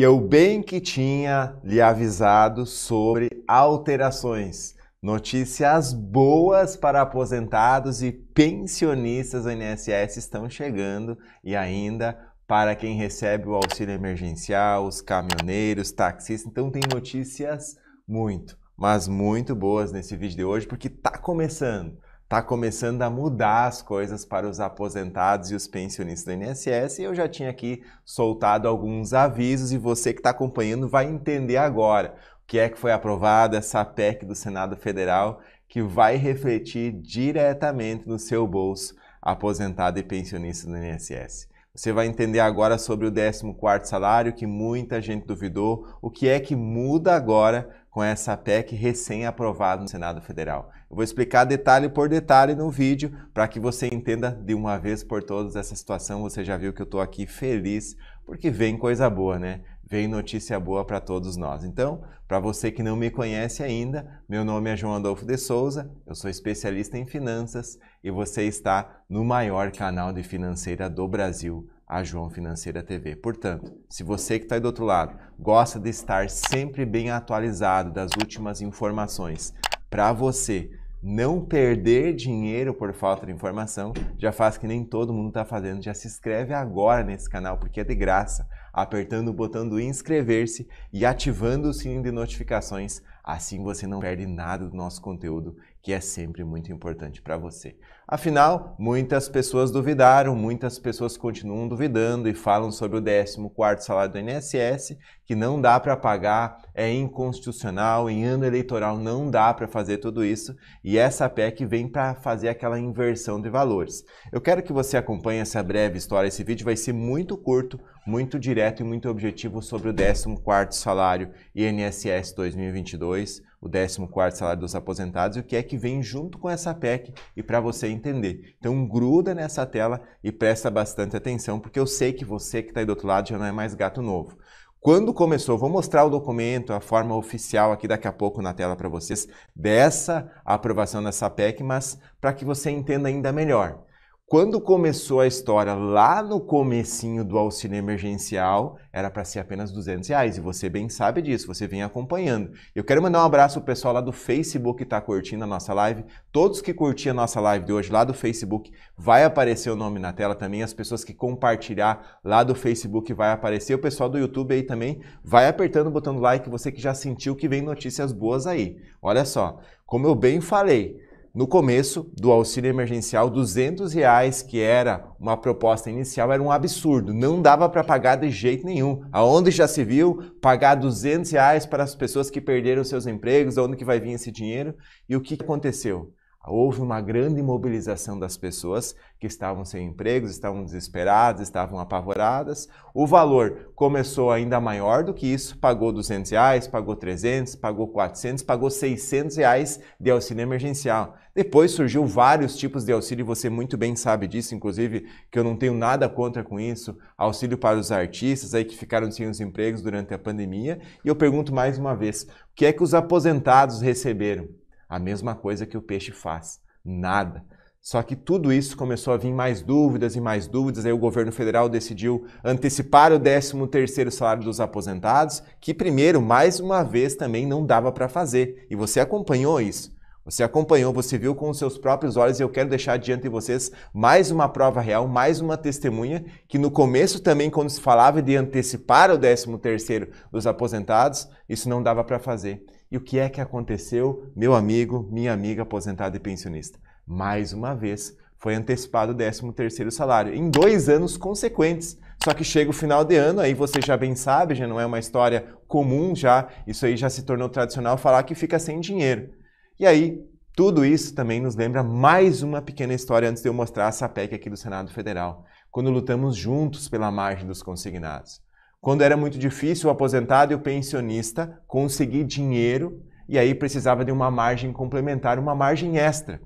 e eu bem que tinha lhe avisado sobre alterações. Notícias boas para aposentados e pensionistas do INSS estão chegando e ainda para quem recebe o auxílio emergencial, os caminhoneiros, taxistas. Então tem notícias muito, mas muito boas nesse vídeo de hoje porque está começando está começando a mudar as coisas para os aposentados e os pensionistas do INSS. E eu já tinha aqui soltado alguns avisos e você que está acompanhando vai entender agora o que é que foi aprovada essa PEC do Senado Federal que vai refletir diretamente no seu bolso aposentado e pensionista do INSS. Você vai entender agora sobre o 14 salário que muita gente duvidou, o que é que muda agora com essa PEC recém-aprovada no Senado Federal. Eu vou explicar detalhe por detalhe no vídeo para que você entenda de uma vez por todas essa situação. Você já viu que eu estou aqui feliz porque vem coisa boa, né? vem notícia boa para todos nós. Então, para você que não me conhece ainda, meu nome é João Adolfo de Souza, eu sou especialista em finanças e você está no maior canal de financeira do Brasil, a João Financeira TV. Portanto, se você que está aí do outro lado gosta de estar sempre bem atualizado das últimas informações, para você não perder dinheiro por falta de informação, já faz que nem todo mundo está fazendo, já se inscreve agora nesse canal porque é de graça apertando o botão do inscrever-se e ativando o sininho de notificações. Assim você não perde nada do nosso conteúdo, que é sempre muito importante para você. Afinal, muitas pessoas duvidaram, muitas pessoas continuam duvidando e falam sobre o 14º salário do INSS, que não dá para pagar, é inconstitucional, em ano eleitoral não dá para fazer tudo isso, e essa PEC vem para fazer aquela inversão de valores. Eu quero que você acompanhe essa breve história, esse vídeo vai ser muito curto, muito direto direto e muito objetivo sobre o 14º salário INSS 2022, o 14º salário dos aposentados e o que é que vem junto com essa PEC e para você entender. Então gruda nessa tela e presta bastante atenção, porque eu sei que você que está aí do outro lado já não é mais gato novo. Quando começou, vou mostrar o documento, a forma oficial aqui daqui a pouco na tela para vocês dessa aprovação dessa PEC, mas para que você entenda ainda melhor. Quando começou a história lá no comecinho do auxílio emergencial, era para ser apenas 200 reais e você bem sabe disso, você vem acompanhando. Eu quero mandar um abraço pro pessoal lá do Facebook que está curtindo a nossa live. Todos que curtiram a nossa live de hoje lá do Facebook, vai aparecer o nome na tela também. As pessoas que compartilhar lá do Facebook vai aparecer. O pessoal do YouTube aí também vai apertando, botando like, você que já sentiu que vem notícias boas aí. Olha só, como eu bem falei, no começo do auxílio emergencial, 200 reais, que era uma proposta inicial, era um absurdo. Não dava para pagar de jeito nenhum. Aonde já se viu pagar 200 reais para as pessoas que perderam seus empregos? Aonde que vai vir esse dinheiro? E o que aconteceu? Houve uma grande mobilização das pessoas que estavam sem empregos, estavam desesperadas, estavam apavoradas. O valor começou ainda maior do que isso, pagou 200 reais, pagou 300, pagou 400, pagou 600 reais de auxílio emergencial. Depois surgiu vários tipos de auxílio, você muito bem sabe disso, inclusive que eu não tenho nada contra com isso. Auxílio para os artistas aí que ficaram sem os empregos durante a pandemia. E eu pergunto mais uma vez, o que é que os aposentados receberam? A mesma coisa que o peixe faz, nada. Só que tudo isso começou a vir mais dúvidas e mais dúvidas, aí o governo federal decidiu antecipar o 13º salário dos aposentados, que primeiro, mais uma vez, também não dava para fazer. E você acompanhou isso. Você acompanhou, você viu com os seus próprios olhos e eu quero deixar diante de vocês mais uma prova real, mais uma testemunha que no começo também quando se falava de antecipar o 13º dos aposentados, isso não dava para fazer. E o que é que aconteceu, meu amigo, minha amiga aposentada e pensionista? Mais uma vez, foi antecipado o 13º salário, em dois anos consequentes. Só que chega o final de ano, aí você já bem sabe, já não é uma história comum já, isso aí já se tornou tradicional falar que fica sem dinheiro. E aí, tudo isso também nos lembra mais uma pequena história antes de eu mostrar essa PEC aqui do Senado Federal, quando lutamos juntos pela margem dos consignados. Quando era muito difícil, o aposentado e o pensionista conseguir dinheiro e aí precisava de uma margem complementar, uma margem extra.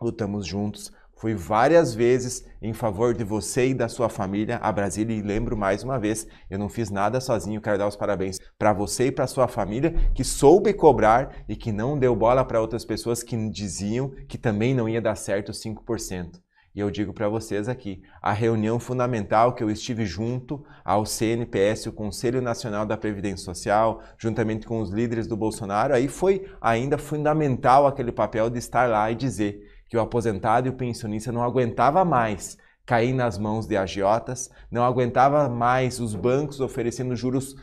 Lutamos juntos, fui várias vezes em favor de você e da sua família a Brasília e lembro mais uma vez, eu não fiz nada sozinho, quero dar os parabéns para você e para sua família que soube cobrar e que não deu bola para outras pessoas que diziam que também não ia dar certo 5%. E eu digo para vocês aqui, a reunião fundamental que eu estive junto ao CNPS, o Conselho Nacional da Previdência Social, juntamente com os líderes do Bolsonaro, aí foi ainda fundamental aquele papel de estar lá e dizer que o aposentado e o pensionista não aguentava mais cair nas mãos de agiotas, não aguentava mais os bancos oferecendo juros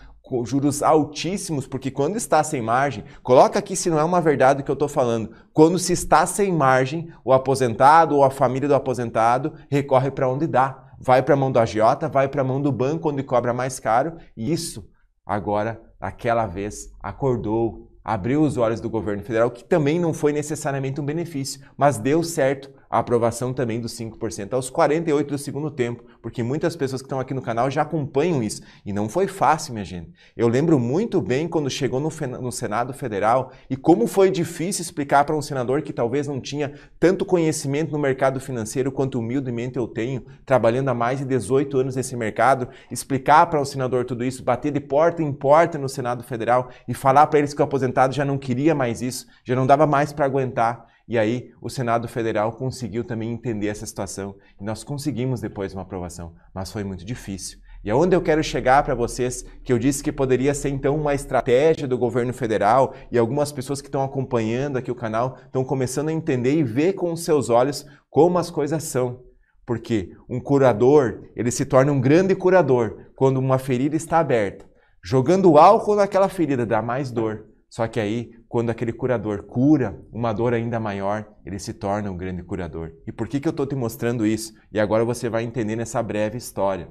juros altíssimos, porque quando está sem margem, coloca aqui se não é uma verdade o que eu estou falando, quando se está sem margem, o aposentado ou a família do aposentado recorre para onde dá. Vai para a mão do agiota, vai para a mão do banco onde cobra mais caro, e isso agora, aquela vez, acordou, abriu os olhos do governo federal, que também não foi necessariamente um benefício, mas deu certo a aprovação também dos 5% aos 48 do segundo tempo, porque muitas pessoas que estão aqui no canal já acompanham isso. E não foi fácil, minha gente. Eu lembro muito bem quando chegou no, no Senado Federal e como foi difícil explicar para um senador que talvez não tinha tanto conhecimento no mercado financeiro quanto humildemente eu tenho, trabalhando há mais de 18 anos nesse mercado, explicar para o senador tudo isso, bater de porta em porta no Senado Federal e falar para eles que o aposentado já não queria mais isso, já não dava mais para aguentar. E aí o Senado Federal conseguiu também entender essa situação e nós conseguimos depois uma aprovação, mas foi muito difícil. E aonde eu quero chegar para vocês, que eu disse que poderia ser então uma estratégia do governo federal e algumas pessoas que estão acompanhando aqui o canal estão começando a entender e ver com os seus olhos como as coisas são. Porque um curador, ele se torna um grande curador quando uma ferida está aberta. Jogando álcool naquela ferida dá mais dor. Só que aí, quando aquele curador cura uma dor ainda maior, ele se torna um grande curador. E por que, que eu estou te mostrando isso? E agora você vai entender nessa breve história.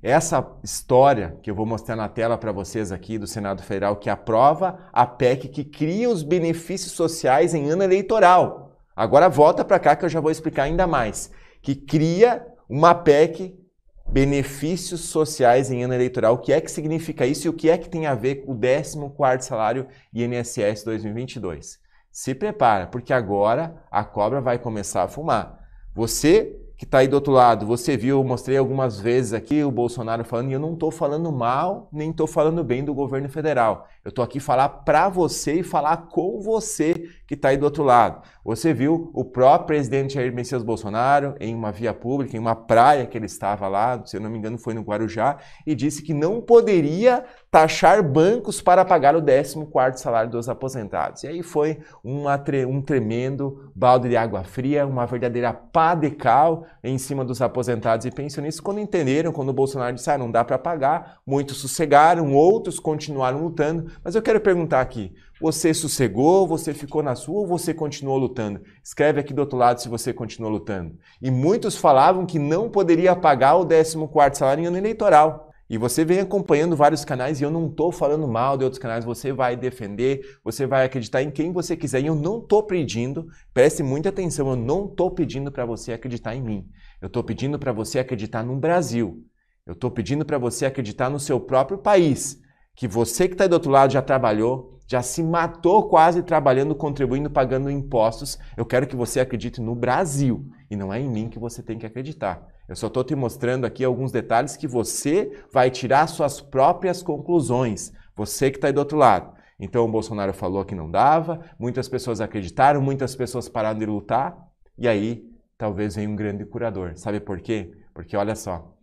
Essa história que eu vou mostrar na tela para vocês aqui do Senado Federal, que aprova a PEC que cria os benefícios sociais em ano eleitoral. Agora volta para cá que eu já vou explicar ainda mais. Que cria uma PEC benefícios sociais em ano eleitoral. O que é que significa isso e o que é que tem a ver com o 14º salário INSS 2022? Se prepara, porque agora a cobra vai começar a fumar. Você que está aí do outro lado, você viu, mostrei algumas vezes aqui o Bolsonaro falando, e eu não estou falando mal, nem estou falando bem do governo federal. Eu estou aqui falar para você e falar com você que está aí do outro lado. Você viu o próprio presidente Jair Messias Bolsonaro em uma via pública, em uma praia que ele estava lá, se eu não me engano foi no Guarujá, e disse que não poderia taxar bancos para pagar o 14º salário dos aposentados. E aí foi uma, um tremendo balde de água fria, uma verdadeira pá de cal em cima dos aposentados e pensionistas quando entenderam, quando o Bolsonaro disse, ah, não dá para pagar, muitos sossegaram, outros continuaram lutando. Mas eu quero perguntar aqui, você sossegou, você ficou na sua ou você continuou lutando? Escreve aqui do outro lado se você continuou lutando. E muitos falavam que não poderia pagar o 14º salário em ano eleitoral. E você vem acompanhando vários canais e eu não estou falando mal de outros canais, você vai defender, você vai acreditar em quem você quiser. E eu não estou pedindo, preste muita atenção, eu não estou pedindo para você acreditar em mim. Eu estou pedindo para você acreditar no Brasil. Eu estou pedindo para você acreditar no seu próprio país, que você que está do outro lado já trabalhou, já se matou quase trabalhando, contribuindo, pagando impostos. Eu quero que você acredite no Brasil e não é em mim que você tem que acreditar. Eu só estou te mostrando aqui alguns detalhes que você vai tirar suas próprias conclusões, você que está aí do outro lado. Então o Bolsonaro falou que não dava, muitas pessoas acreditaram, muitas pessoas pararam de lutar, e aí talvez venha um grande curador. Sabe por quê? Porque olha só,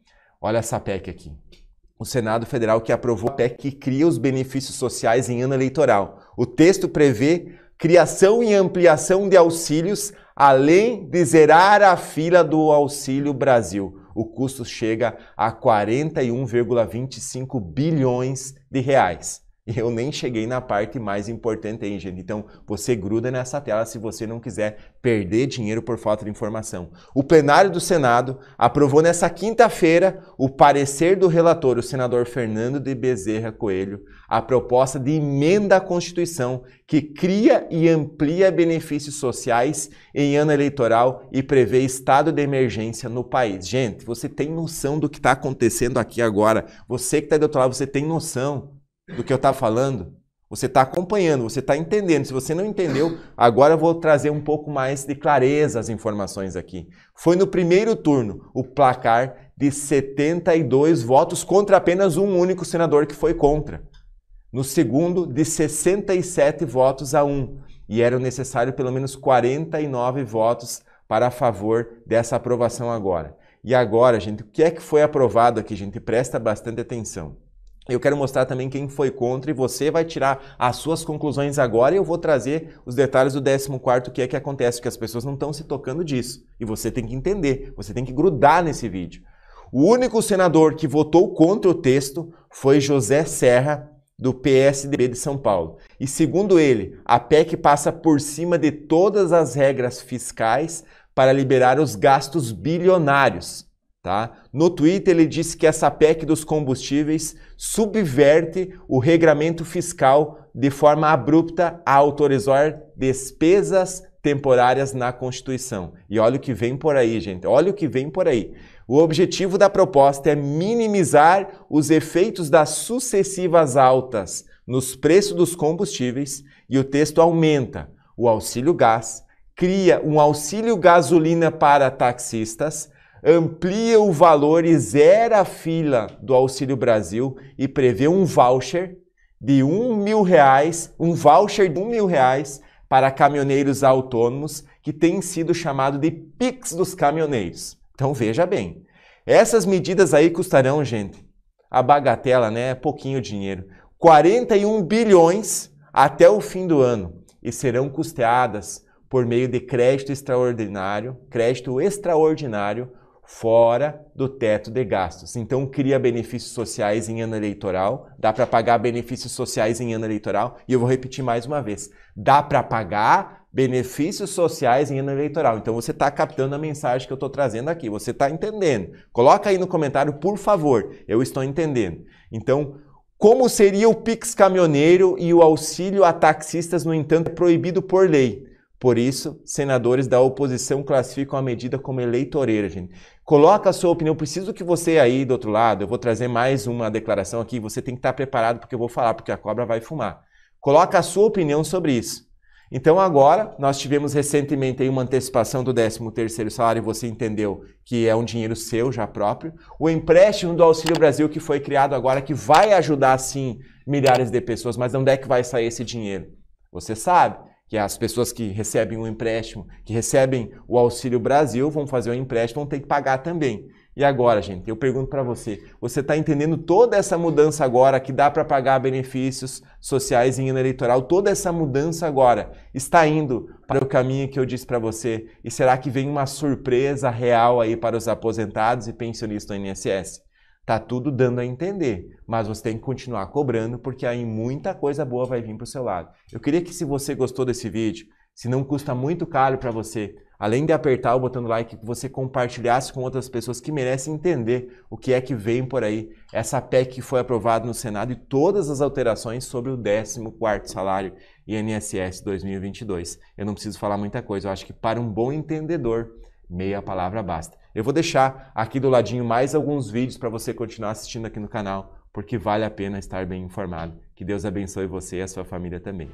olha essa PEC aqui. O Senado Federal que aprovou a PEC que cria os benefícios sociais em ano eleitoral. O texto prevê criação e ampliação de auxílios, além de zerar a fila do Auxílio Brasil. O custo chega a 41,25 bilhões de reais. E eu nem cheguei na parte mais importante hein, gente. Então, você gruda nessa tela se você não quiser perder dinheiro por falta de informação. O plenário do Senado aprovou nessa quinta-feira o parecer do relator, o senador Fernando de Bezerra Coelho, a proposta de emenda à Constituição que cria e amplia benefícios sociais em ano eleitoral e prevê estado de emergência no país. Gente, você tem noção do que está acontecendo aqui agora? Você que está do outro lado, você tem noção do que eu estava falando? Você está acompanhando, você está entendendo. Se você não entendeu, agora eu vou trazer um pouco mais de clareza as informações aqui. Foi no primeiro turno o placar de 72 votos contra apenas um único senador que foi contra. No segundo, de 67 votos a 1. E eram necessários pelo menos 49 votos para a favor dessa aprovação agora. E agora, gente, o que é que foi aprovado aqui, gente? Presta bastante atenção. Eu quero mostrar também quem foi contra e você vai tirar as suas conclusões agora e eu vou trazer os detalhes do 14 que é que acontece, que as pessoas não estão se tocando disso. E você tem que entender, você tem que grudar nesse vídeo. O único senador que votou contra o texto foi José Serra, do PSDB de São Paulo. E segundo ele, a PEC passa por cima de todas as regras fiscais para liberar os gastos bilionários Tá? No Twitter ele disse que essa PEC dos combustíveis subverte o regramento fiscal de forma abrupta a autorizar despesas temporárias na Constituição. E olha o que vem por aí, gente. Olha o que vem por aí. O objetivo da proposta é minimizar os efeitos das sucessivas altas nos preços dos combustíveis e o texto aumenta o auxílio gás, cria um auxílio gasolina para taxistas amplia o valor e zera a fila do Auxílio Brasil e prevê um voucher de um mil reais, um voucher de um mil reais para caminhoneiros autônomos que tem sido chamado de PIX dos caminhoneiros. Então veja bem, essas medidas aí custarão, gente, a bagatela, né, é pouquinho dinheiro, 41 bilhões até o fim do ano e serão custeadas por meio de crédito extraordinário, crédito extraordinário fora do teto de gastos. Então cria benefícios sociais em ano eleitoral, dá para pagar benefícios sociais em ano eleitoral, e eu vou repetir mais uma vez. Dá para pagar benefícios sociais em ano eleitoral. Então você está captando a mensagem que eu estou trazendo aqui, você está entendendo. Coloca aí no comentário, por favor, eu estou entendendo. Então, como seria o Pix caminhoneiro e o auxílio a taxistas, no entanto, é proibido por lei? Por isso, senadores da oposição classificam a medida como eleitoreira, gente. Coloca a sua opinião, preciso que você aí do outro lado, eu vou trazer mais uma declaração aqui, você tem que estar preparado porque eu vou falar, porque a cobra vai fumar. Coloca a sua opinião sobre isso. Então agora, nós tivemos recentemente aí uma antecipação do 13º salário, você entendeu que é um dinheiro seu já próprio. O empréstimo do Auxílio Brasil que foi criado agora, que vai ajudar sim milhares de pessoas, mas onde é que vai sair esse dinheiro? Você sabe que as pessoas que recebem o um empréstimo, que recebem o Auxílio Brasil, vão fazer o um empréstimo, vão ter que pagar também. E agora, gente, eu pergunto para você, você está entendendo toda essa mudança agora que dá para pagar benefícios sociais em ano eleitoral? Toda essa mudança agora está indo para o caminho que eu disse para você? E será que vem uma surpresa real aí para os aposentados e pensionistas do INSS? Tá tudo dando a entender, mas você tem que continuar cobrando porque aí muita coisa boa vai vir para o seu lado. Eu queria que se você gostou desse vídeo, se não custa muito caro para você, além de apertar o botão do like, você compartilhasse com outras pessoas que merecem entender o que é que vem por aí, essa PEC que foi aprovada no Senado e todas as alterações sobre o 14º salário INSS 2022. Eu não preciso falar muita coisa, eu acho que para um bom entendedor, meia palavra basta. Eu vou deixar aqui do ladinho mais alguns vídeos para você continuar assistindo aqui no canal, porque vale a pena estar bem informado. Que Deus abençoe você e a sua família também.